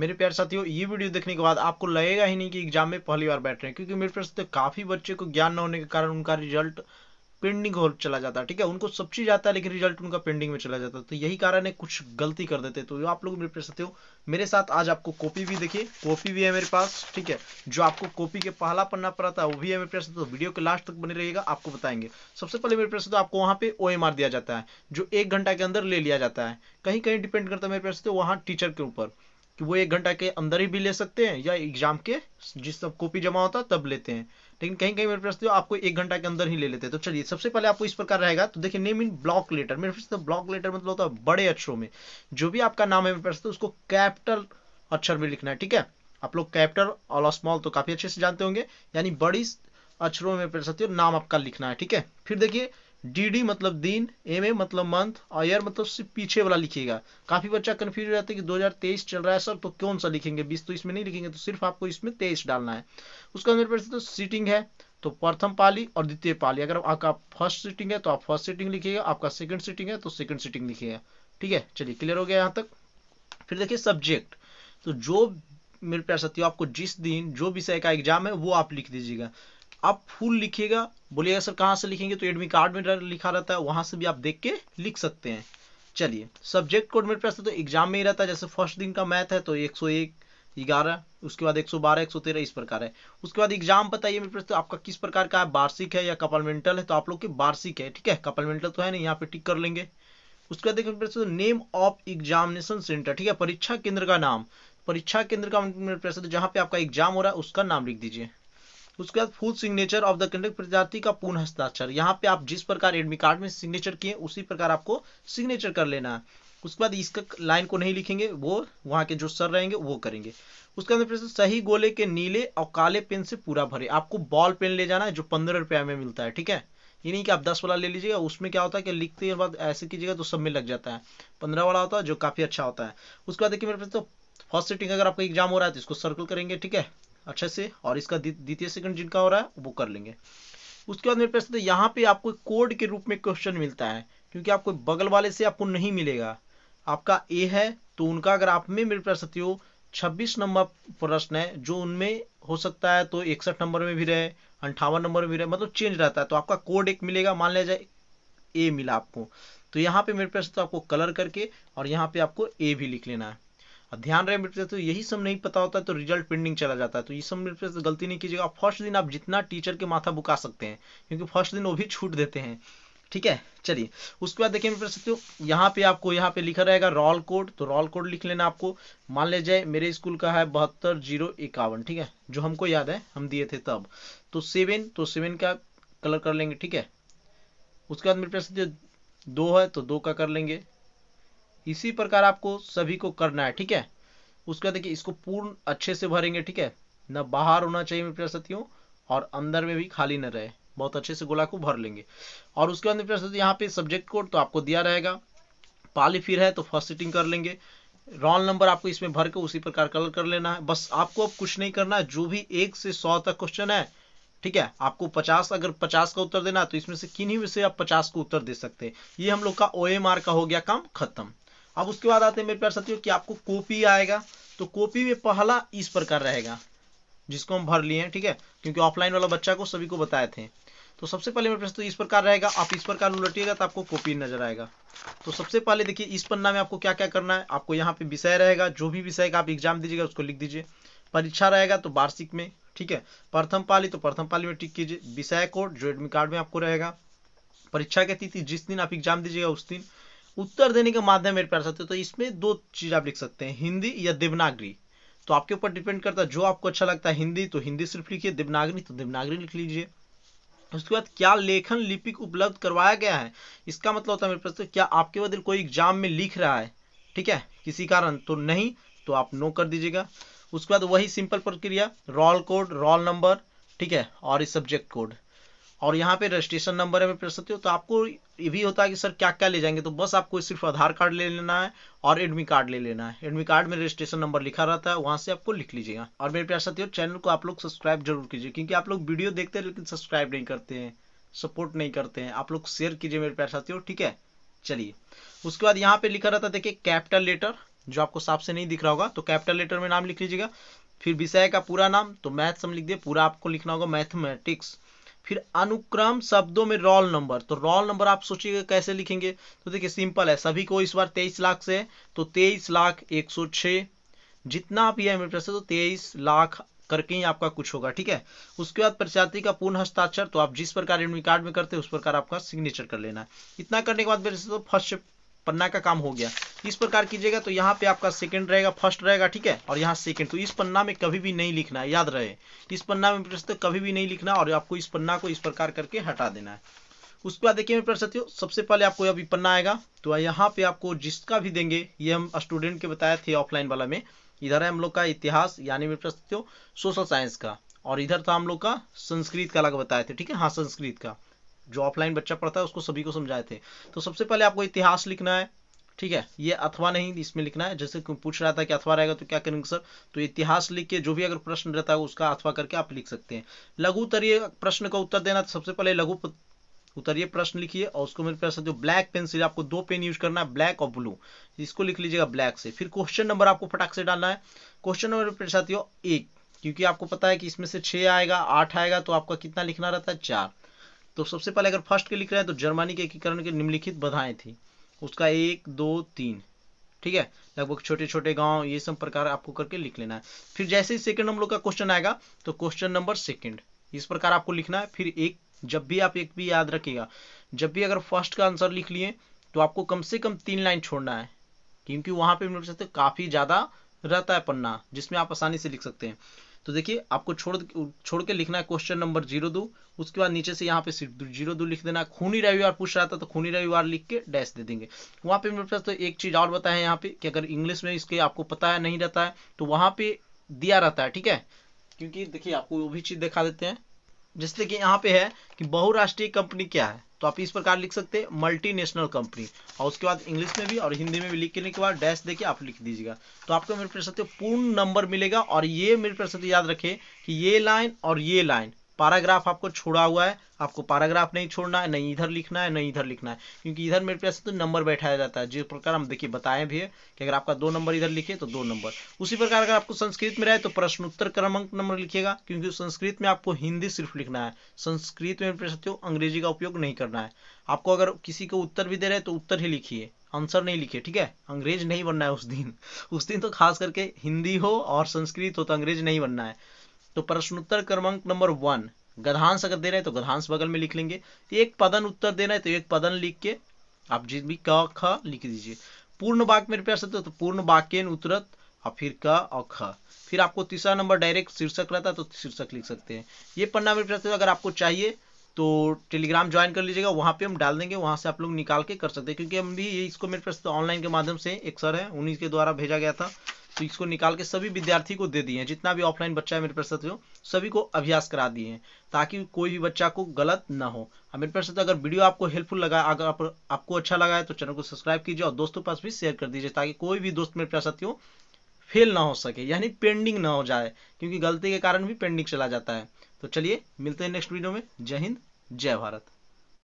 मेरे प्यार साथियों ये वीडियो देखने के बाद आपको लगेगा ही नहीं कि एग्जाम में पहली बार बैठ रहे हैं क्योंकि मेरे प्यार साथियों काफ़ी बच्चे को ज्ञान न होने के कारण उनका रिजल्ट पेंडिंग हो चला जाता है ठीक है उनको सब चीज आता है लेकिन रिजल्ट उनका पेंडिंग में चला जाता है तो यही कारण है कुछ गलती कर देते तो आप लोग मेरे प्यार साथियों मेरे साथ आज आपको कॉपी भी देखिए कॉपी भी है मेरे पास ठीक है जो आपको कॉपी के पहला पन्ना पर आता है वो भी है मेरे प्यार साथियों वीडियो के लास्ट तक बने रहेगा आपको बताएंगे सबसे पहले मेरे प्यार साथियों आपको वहां पे ओ दिया जाता है जो एक घंटा के अंदर ले लिया जाता है कहीं कहीं डिपेंड करता है मेरे प्यार साथियों वहाँ टीचर के ऊपर कि वो एक घंटा के अंदर ही भी ले सकते हैं या एग्जाम के जिस सब कॉपी जमा होता है तब लेते हैं लेकिन कहीं कहीं मेरे तो आपको एक घंटा के अंदर ही ले लेते हैं तो चलिए सबसे पहले आपको इस प्रकार रहेगा तो देखिए नेम इन ब्लॉक लेटर मेरे प्रश्न ब्लॉक लेटर मतलब होता है बड़े अक्षरों में जो भी आपका नाम है मेरे प्रश्न तो उसको कैपिटल अक्षर में लिखना है ठीक है आप लोग कैपिटल और स्मॉल तो काफी अच्छे से जानते होंगे यानी बड़ी अक्षरों में प्रस्तुत तो नाम आपका लिखना है ठीक है फिर देखिए डी मतलब दिन एम मतलब मंथ और ईयर मतलब सिर्फ पीछे वाला लिखिएगा काफी बच्चा कंफ्यूज रहता है कि 2023 चल रहा है सर तो कौन सा लिखेंगे 20 तो इसमें नहीं लिखेंगे तो सिर्फ आपको इसमें तेईस डालना है उसका अंदर पर तो सीटिंग है तो प्रथम पाली और द्वितीय पाली अगर आपका फर्स्ट सीटिंग है तो आप फर्स्ट सीटिंग लिखिएगा आपका सेकंड सीटिंग है तो सेकंड सीटिंग लिखिएगा ठीक है चलिए क्लियर हो गया यहाँ तक फिर देखिए सब्जेक्ट तो जो मेरे प्यार साथियों आपको जिस दिन जो विषय का एग्जाम है वो आप लिख दीजिएगा आप फुल लिखिएगा बोलिएगा सर कहाँ से लिखेंगे तो एडमिट कार्ड में लिखा रहता है वहां से भी आप देख के लिख सकते हैं चलिए सब्जेक्ट कोड मेरे पास तो एग्जाम में ही रहता है जैसे फर्स्ट दिन का मैथ है तो एक सौ एक ग्यारह उसके बाद एक सौ बारह एक सौ तेरह इस प्रकार है उसके बाद एग्जाम बताइए मेरे तो आपका किस प्रकार का है वार्षिक है या कपलमेंटल है तो आप लोग के वार्षिक है ठीक है कपलमेंटल तो है ना यहाँ पे टिक कर लेंगे उसके बाद देखिए तो नेम ऑफ एग्जामिनेशन सेंटर ठीक है परीक्षा केंद्र का नाम परीक्षा केंद्र का प्रश्न तो जहाँ पे आपका एग्जाम हो रहा है उसका नाम लिख दीजिए उसके बाद full signature of the conduct प्रजाति का पूर्ण हस्ताक्षर यहाँ पे आप जिस प्रकार एडमिट कार्ड में सिग्नेचर किए उसी प्रकार आपको सिग्नेचर कर लेना है उसके बाद इसका लाइन को नहीं लिखेंगे वो वहाँ के जो सर रहेंगे वो करेंगे उसके अंदर प्रश्न सही गोले के नीले और काले पेन से पूरा भरे आपको बॉल पेन ले जाना है जो पंद्रह रुपया में मिलता है ठीक है ये नहीं कि आप दस वाला ले लीजिएगा उसमें क्या होता है कि लिखते के बाद ऐसे कीजिएगा तो सब में लग जाता है पंद्रह वाला होता है जो काफ़ी अच्छा होता है उसके बाद देखिए मेरे पास तो फर्स्ट सेटिंग अगर आपका एग्जाम हो रहा है तो इसको सर्कल करेंगे ठीक है अच्छे से और इसका द्वितीय सेकंड जिनका हो रहा है वो कर लेंगे उसके बाद मेरे पास तो यहाँ पे आपको कोड के रूप में क्वेश्चन मिलता है क्योंकि आपको बगल वाले से आपको नहीं मिलेगा आपका ए है तो उनका अगर आप में मेरे पास हो छब्बीस नंबर प्रश्न है जो उनमें हो सकता है तो इकसठ नंबर में भी रहे अंठावन नंबर में भी रहे मतलब चेंज रहता है तो आपका कोड एक मिलेगा मान लिया जाए ए मिला आपको तो यहाँ पे मेरे पास तो आपको कलर करके और यहाँ पे आपको ए भी लिख लेना है ध्यान रहे मेरे तो यही सब नहीं पता होता है तो रिजल्ट पेंडिंग चला जाता है तो ये सब मेरे तो गलती नहीं कीजिएगा फर्स्ट दिन आप जितना टीचर के माथा बुका सकते हैं क्योंकि फर्स्ट दिन वो भी छूट देते हैं ठीक है चलिए उसके बाद देखिए मेरे सकते यहाँ पे आपको यहाँ पे लिखा रहेगा रॉल कोड तो रॉल कोड लिख लेना आपको मान ले जाए मेरे स्कूल का है बहत्तर जीरो इक्यावन ठीक है जो हमको याद है हम दिए थे तब तो सेवन तो सेवन का कलर कर लेंगे ठीक है उसके बाद मेरे पास दो है तो दो का कर लेंगे इसी प्रकार आपको सभी को करना है ठीक है उसके बाद देखिए इसको पूर्ण अच्छे से भरेंगे ठीक है न बाहर होना चाहिए मित्र साथियों और अंदर में भी खाली न रहे बहुत अच्छे से गोला को भर लेंगे और उसके बाद मित्र यहाँ पे सब्जेक्ट कोड तो आपको दिया रहेगा पाली फिर है तो फर्स्ट सीटिंग कर लेंगे रोल नंबर आपको इसमें भर के उसी प्रकार कलर कर लेना है बस आपको अब कुछ नहीं करना है जो भी एक से सौ तक क्वेश्चन है ठीक है आपको 50 अगर 50 का उत्तर देना है तो इसमें से किन्हीं में से आप 50 को उत्तर दे सकते हैं ये हम लोग का ओ का हो गया काम खत्म अब उसके बाद आते हैं मेरे प्यार साथियों कि आपको कॉपी आएगा तो कॉपी में पहला इस प्रकार रहेगा जिसको हम भर लिए हैं ठीक है क्योंकि ऑफलाइन वाला बच्चा को सभी को बताए थे तो सबसे पहले मेरे प्रश्न तो इस प्रकार रहेगा आप इस प्रकार उलटिएगा तो आपको कॉपी नजर आएगा तो सबसे पहले देखिए इस पन्ना में आपको क्या क्या करना है आपको यहाँ पे विषय रहेगा जो भी विषय का आप एग्जाम दीजिएगा उसको लिख दीजिए परीक्षा रहेगा तो वार्षिक में ठीक है प्रथम पाली तो प्रथम पाली में टिक कीजिए विषय कोड जो एडमिट कार्ड में आपको रहेगा परीक्षा के तिथि जिस दिन आप एग्जाम दीजिएगा उस दिन उत्तर देने के माध्यम मेरे प्यार सकते तो इसमें दो चीज आप लिख सकते हैं हिंदी या देवनागरी तो आपके ऊपर डिपेंड करता है जो आपको अच्छा लगता है हिंदी तो हिंदी सिर्फ लिखिए देवनागरी तो देवनागरी लिख लीजिए उसके बाद क्या लेखन लिपिक उपलब्ध करवाया गया है इसका मतलब होता है मेरे प्रश्न तो क्या आपके बदल कोई एग्जाम में लिख रहा है ठीक है किसी कारण तो नहीं तो आप नो कर दीजिएगा उसके बाद वही सिंपल प्रक्रिया रोल कोड रोल नंबर ठीक है और इस सब्जेक्ट कोड और यहाँ पे रजिस्ट्रेशन नंबर है सकते हो तो आपको ये भी होता है कि सर क्या क्या ले जाएंगे तो बस आपको सिर्फ आधार कार्ड ले लेना है और एडमिट कार्ड ले लेना है एडमिट कार्ड में रजिस्ट्रेशन नंबर लिखा रहता है वहाँ से आपको लिख लीजिएगा और मेरे प्यार साथियों चैनल को आप लोग सब्सक्राइब जरूर कीजिए क्योंकि आप लोग वीडियो देखते हैं लेकिन सब्सक्राइब नहीं करते हैं सपोर्ट नहीं करते हैं आप लोग शेयर कीजिए मेरे प्यार साथियों ठीक है चलिए उसके बाद यहाँ पे लिखा रहता है देखिए कैपिटल लेटर जो आपको साफ से नहीं दिख रहा होगा तो कैपिटल लेटर में नाम लिख लीजिएगा फिर विषय का पूरा नाम तो मैथ्स हम लिख दिए पूरा आपको लिखना होगा मैथमेटिक्स फिर अनुक्रम शब्दों में रोल नंबर तो रोल नंबर आप सोचिएगा कैसे लिखेंगे तो देखिए सिंपल है सभी को इस बार तेईस लाख से तो तेईस लाख एक सौ छह जितना आप ये एम तो तेईस लाख करके ही आपका कुछ होगा ठीक है उसके बाद प्रत्यार्थी का पूर्ण हस्ताक्षर तो आप जिस प्रकार एडमिट कार्ड में करते हैं उस प्रकार आपका सिग्नेचर कर लेना है इतना करने के बाद फर्स्ट पन्ना का काम हो गया इस प्रकार कीजिएगा तो यहाँ पे आपका सेकंड रहेगा फर्स्ट रहेगा ठीक है और यहाँ सेकंड तो इस पन्ना में कभी भी नहीं लिखना है याद रहे इस पन्ना में प्रश्न कभी भी नहीं लिखना और आपको इस पन्ना को इस प्रकार करके हटा देना है उसके बाद देखिए मेरे प्रश्न सबसे पहले आपको अभी पन्ना आएगा तो यहाँ पे आपको जिसका भी देंगे ये हम स्टूडेंट के बताए थे ऑफलाइन वाला में इधर है हम लोग का इतिहास यानी मेरे प्रश्न सोशल साइंस का और इधर था हम लोग का संस्कृत का अलग बताए थे ठीक है हाँ संस्कृत का जो ऑफलाइन बच्चा पढ़ता है उसको सभी को समझाए थे तो सबसे पहले आपको इतिहास लिखना है ठीक है ये अथवा नहीं इसमें लिखना है जैसे पूछ रहा था कि अथवा रहेगा तो क्या करेंगे सर तो इतिहास लिख के जो भी अगर प्रश्न रहता है उसका अथवा करके आप लिख सकते हैं लघु उत्तरीय प्रश्न का उत्तर देना सबसे पहले लघु उत्तरीय प्रश्न लिखिए और उसको मेरे पास जो ब्लैक पेन से आपको दो पेन यूज करना है ब्लैक और ब्लू इसको लिख लीजिएगा ब्लैक से फिर क्वेश्चन नंबर आपको फटाक से डालना है क्वेश्चन नंबर मेरे साथियों एक क्योंकि आपको पता है कि इसमें से छह आएगा आठ आएगा तो आपका कितना लिखना रहता है चार तो सबसे पहले अगर फर्स्ट के लिख रहे हैं तो जर्मनी के एकीकरण के निम्नलिखित बधाएं थी उसका एक दो तीन ठीक है लगभग छोटे छोटे गांव ये सब प्रकार आपको करके लिख लेना है फिर जैसे ही सेकंड नंबर का क्वेश्चन आएगा तो क्वेश्चन नंबर सेकंड इस प्रकार आपको लिखना है फिर एक जब भी आप एक भी याद रखिएगा जब भी अगर फर्स्ट का आंसर लिख लिए तो आपको कम से कम तीन लाइन छोड़ना है क्योंकि वहां पर मिल सकते काफी ज्यादा रहता है पन्ना जिसमें आप आसानी से लिख सकते हैं तो देखिए आपको छोड़ छोड़ के लिखना है क्वेश्चन नंबर जीरो दो उसके बाद नीचे से यहाँ पे सिर्फ जीरो दो लिख देना खूनी रविवार पूछ रहा था तो खूनी रविवार लिख के डैश दे देंगे वहाँ पे मेरे पास तो एक चीज़ और बताया यहाँ पे कि अगर इंग्लिश में इसके आपको पता है नहीं रहता है तो वहाँ पे दिया रहता है ठीक है क्योंकि देखिए आपको वो भी चीज़ दिखा देते हैं जैसे कि यहाँ पे है कि बहुराष्ट्रीय कंपनी क्या है तो आप इस प्रकार लिख सकते हैं मल्टीनेशनल कंपनी और उसके बाद इंग्लिश में भी और हिंदी में भी लिख के बाद डैश देके आप लिख दीजिएगा तो आपको मेरे प्रश्न पूर्ण नंबर मिलेगा और ये मेरे प्रश्न याद रखे कि ये लाइन और ये लाइन पैराग्राफ आपको छोड़ा हुआ है आपको पैराग्राफ नहीं छोड़ना है नहीं इधर लिखना है नहीं इधर लिखना है क्योंकि इधर मेरे पास तो नंबर बैठाया जाता है जिस प्रकार हम देखिए बताएं भी है कि अगर आपका दो नंबर इधर लिखे तो दो नंबर उसी प्रकार अगर आपको संस्कृत में रहे तो प्रश्नोत्तर क्रमांक नंबर लिखेगा क्योंकि संस्कृत में आपको हिंदी सिर्फ लिखना है संस्कृत में पढ़ अंग्रेजी का उपयोग नहीं करना है आपको अगर किसी को उत्तर भी दे रहे तो उत्तर ही लिखिए आंसर नहीं लिखे ठीक है अंग्रेज नहीं बनना है उस दिन उस दिन तो खास करके हिंदी हो और संस्कृत हो तो अंग्रेज नहीं बनना है तो प्रश्नोत्तर क्रमांक नंबर वन गधांश अगर दे रहे हैं तो गधांश बगल में लिख लेंगे तो एक पदन उत्तर देना है तो एक पदन लिख के आप जिस भी क ख लिख दीजिए पूर्ण वाक्य में रिपेयर सकते हो तो पूर्ण वाक्य उतरत और फिर क और ख फिर आपको तीसरा नंबर डायरेक्ट शीर्षक रहता है तो शीर्षक लिख सकते हैं ये पन्ना में रिपेयर अगर आपको चाहिए तो टेलीग्राम ज्वाइन कर लीजिएगा वहाँ पे हम डाल देंगे वहाँ से आप लोग निकाल के कर सकते हैं क्योंकि हम भी इसको मेरे पास ऑनलाइन के माध्यम से एक सर है उन्हीं के द्वारा भेजा गया था तो इसको निकाल के सभी विद्यार्थी को दे दिए हैं जितना भी ऑफलाइन बच्चा है मेरे प्रसाद हो सभी को अभ्यास करा दिए हैं ताकि कोई भी बच्चा को गलत ना हो हाँ, मेरे प्रसाद अगर वीडियो आपको हेल्पफुल लगा अगर आप, आपको अच्छा लगा है तो चैनल को सब्सक्राइब कीजिए और दोस्तों पास भी शेयर कर दीजिए ताकि कोई भी दोस्त मेरे प्रसाद हो फेल ना हो सके यानी पेंडिंग ना हो जाए क्योंकि गलती के कारण भी पेंडिंग चला जाता है तो चलिए मिलते हैं नेक्स्ट वीडियो में जय हिंद जय भारत